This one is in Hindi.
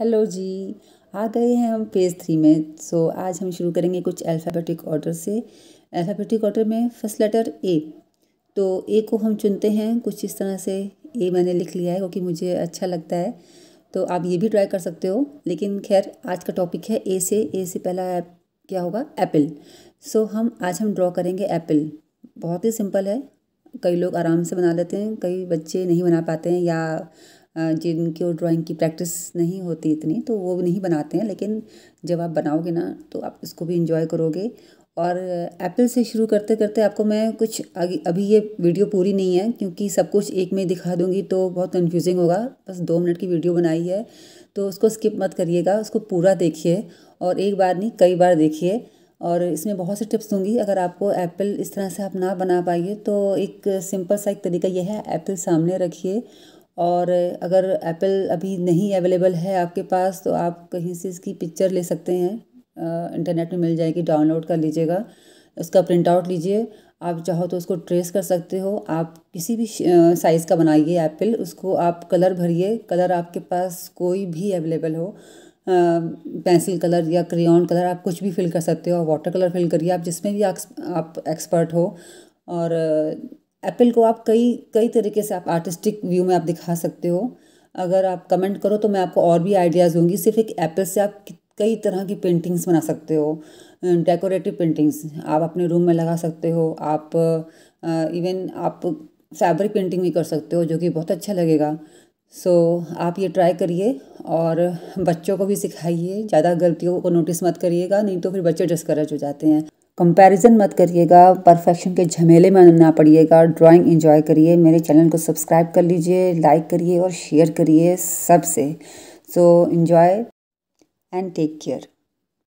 हेलो जी आ गए हैं हम पेज थ्री में सो so, आज हम शुरू करेंगे कुछ अल्फ़ाबेटिक ऑर्डर से अल्फ़ाबेटिक ऑर्डर में फर्स्ट लेटर ए तो ए को हम चुनते हैं कुछ इस तरह से ए मैंने लिख लिया है क्योंकि मुझे अच्छा लगता है तो आप ये भी ट्राई कर सकते हो लेकिन खैर आज का टॉपिक है ए से ए से पहला क्या होगा एप्पल सो so, हम आज हम ड्रॉ करेंगे एप्पल बहुत ही सिंपल है कई लोग आराम से बना लेते हैं कई बच्चे नहीं बना पाते हैं या जिनको ड्राइंग की प्रैक्टिस नहीं होती इतनी तो वो नहीं बनाते हैं लेकिन जब आप बनाओगे ना तो आप इसको भी इंजॉय करोगे और एप्पल से शुरू करते करते आपको मैं कुछ आगे अभी ये वीडियो पूरी नहीं है क्योंकि सब कुछ एक में दिखा दूंगी तो बहुत कन्फ्यूजिंग होगा बस दो मिनट की वीडियो बनाई है तो उसको स्किप मत करिएगा उसको पूरा देखिए और एक बार नहीं कई बार देखिए और इसमें बहुत से टिप्स दूंगी अगर आपको एप्पल इस तरह से आप ना बना पाइए तो एक सिंपल सा एक तरीका यह है एप्पल सामने रखिए और अगर एप्पल अभी नहीं अवेलेबल है आपके पास तो आप कहीं से इसकी पिक्चर ले सकते हैं इंटरनेट में मिल जाएगी डाउनलोड कर लीजिएगा उसका प्रिंट आउट लीजिए आप चाहो तो उसको ट्रेस कर सकते हो आप किसी भी साइज़ का बनाइए एप्पल उसको आप कलर भरिए कलर आपके पास कोई भी अवेलेबल हो पेंसिल कलर या क्रेन कलर आप कुछ भी फिल कर सकते हो वाटर कलर फिल करिए आप जिसमें भी आप एक्सपर्ट हो और एप्पल को आप कई कई तरीके से आप आर्टिस्टिक व्यू में आप दिखा सकते हो अगर आप कमेंट करो तो मैं आपको और भी आइडियाज़ दूंगी सिर्फ एक एप्पल से आप कई तरह की पेंटिंग्स बना सकते हो डेकोरेटिव पेंटिंग्स आप अपने रूम में लगा सकते हो आप इवन आप फैब्रिक पेंटिंग भी कर सकते हो जो कि बहुत अच्छा लगेगा सो so, आप ये ट्राई करिए और बच्चों को भी सिखाइए ज़्यादा गलतियों को नोटिस मत करिएगा नहीं तो फिर बच्चे डिस्करेज हो जाते हैं कंपैरिजन मत करिएगा परफेक्शन के झमेले में ना पड़िएगा ड्राइंग एंजॉय करिए मेरे चैनल को सब्सक्राइब कर लीजिए लाइक करिए और शेयर करिए सबसे so enjoy and take care